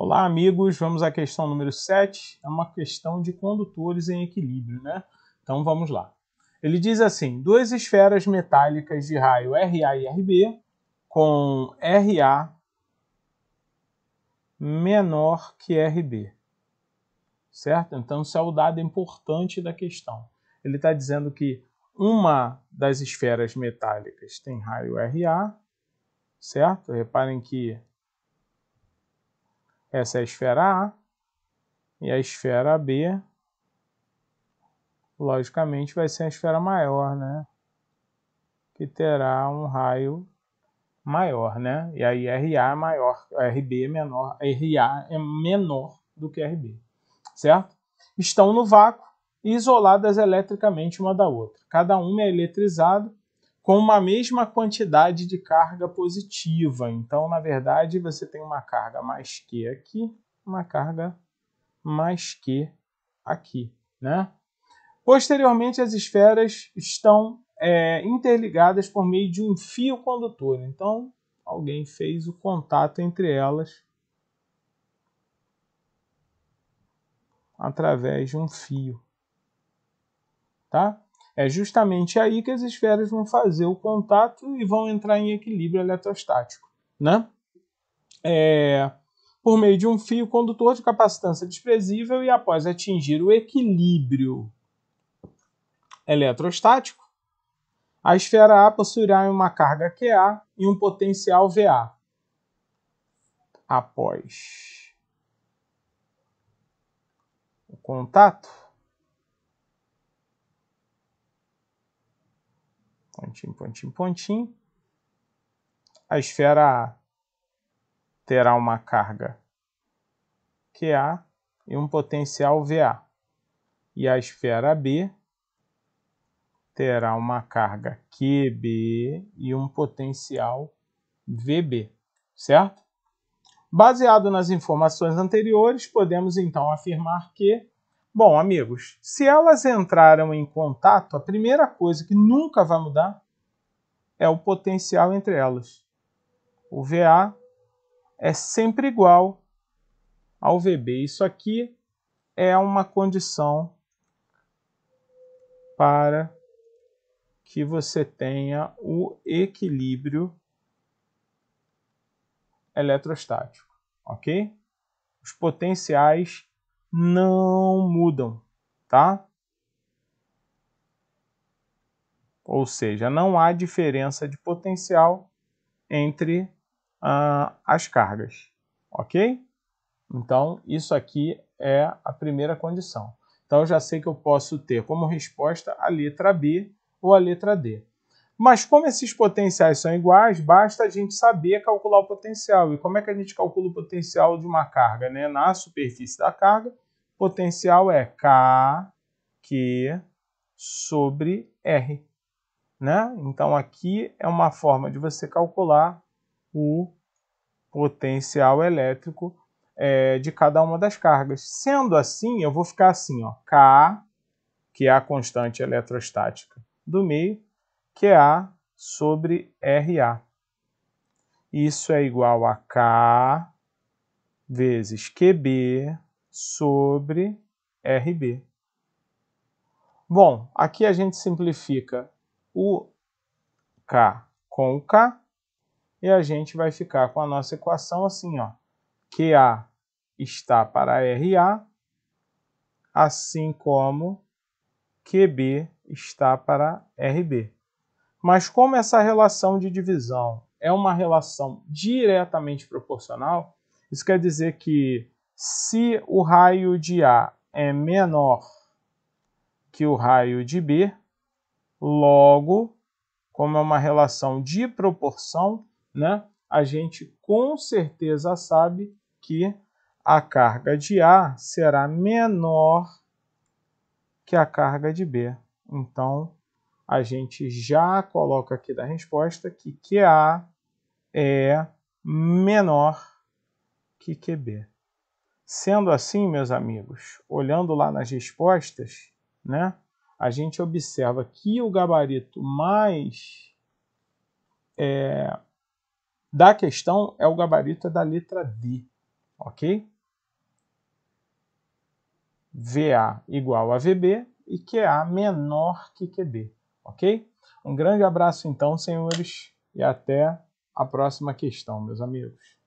Olá, amigos. Vamos à questão número 7. É uma questão de condutores em equilíbrio, né? Então vamos lá. Ele diz assim: duas esferas metálicas de raio RA e RB com RA menor que RB. Certo? Então, isso é o dado importante da questão. Ele está dizendo que uma das esferas metálicas tem raio RA, certo? Reparem que essa é a esfera A e a esfera B, logicamente, vai ser a esfera maior, né? Que terá um raio maior, né? E aí RA é maior, RB é menor, RA é menor do que RB, certo? Estão no vácuo, isoladas eletricamente uma da outra. Cada uma é eletrizada com uma mesma quantidade de carga positiva. Então, na verdade, você tem uma carga mais Q aqui, uma carga mais Q aqui. Né? Posteriormente, as esferas estão é, interligadas por meio de um fio condutor. Então, alguém fez o contato entre elas através de um fio. Tá? É justamente aí que as esferas vão fazer o contato e vão entrar em equilíbrio eletrostático, né? É, por meio de um fio condutor de capacitância desprezível e após atingir o equilíbrio eletrostático, a esfera A possuirá uma carga QA e um potencial VA. Após o contato, pontinho, pontinho, pontinho. A esfera A terá uma carga QA e um potencial VA. E a esfera B terá uma carga QB e um potencial VB, certo? Baseado nas informações anteriores, podemos então afirmar que Bom, amigos, se elas entraram em contato, a primeira coisa que nunca vai mudar é o potencial entre elas. O VA é sempre igual ao VB. Isso aqui é uma condição para que você tenha o equilíbrio eletrostático, ok? Os potenciais não mudam, tá? Ou seja, não há diferença de potencial entre uh, as cargas, ok? Então, isso aqui é a primeira condição. Então, eu já sei que eu posso ter como resposta a letra B ou a letra D. Mas como esses potenciais são iguais, basta a gente saber calcular o potencial. E como é que a gente calcula o potencial de uma carga? Né? Na superfície da carga, potencial é KQ sobre R. Né? Então aqui é uma forma de você calcular o potencial elétrico é, de cada uma das cargas. Sendo assim, eu vou ficar assim, ó, K, que é a constante eletrostática do meio, QA é sobre RA. Isso é igual a K vezes QB sobre RB. Bom, aqui a gente simplifica o K com o K e a gente vai ficar com a nossa equação assim, ó. QA está para RA, assim como QB está para RB. Mas como essa relação de divisão é uma relação diretamente proporcional, isso quer dizer que se o raio de A é menor que o raio de B, logo, como é uma relação de proporção, né, a gente com certeza sabe que a carga de A será menor que a carga de B. Então, a gente já coloca aqui da resposta que QA é menor que QB. Sendo assim, meus amigos, olhando lá nas respostas, né, a gente observa que o gabarito mais é, da questão é o gabarito da letra D, ok? VA igual a VB e QA menor que QB. Ok? Um grande abraço então, senhores, e até a próxima questão, meus amigos.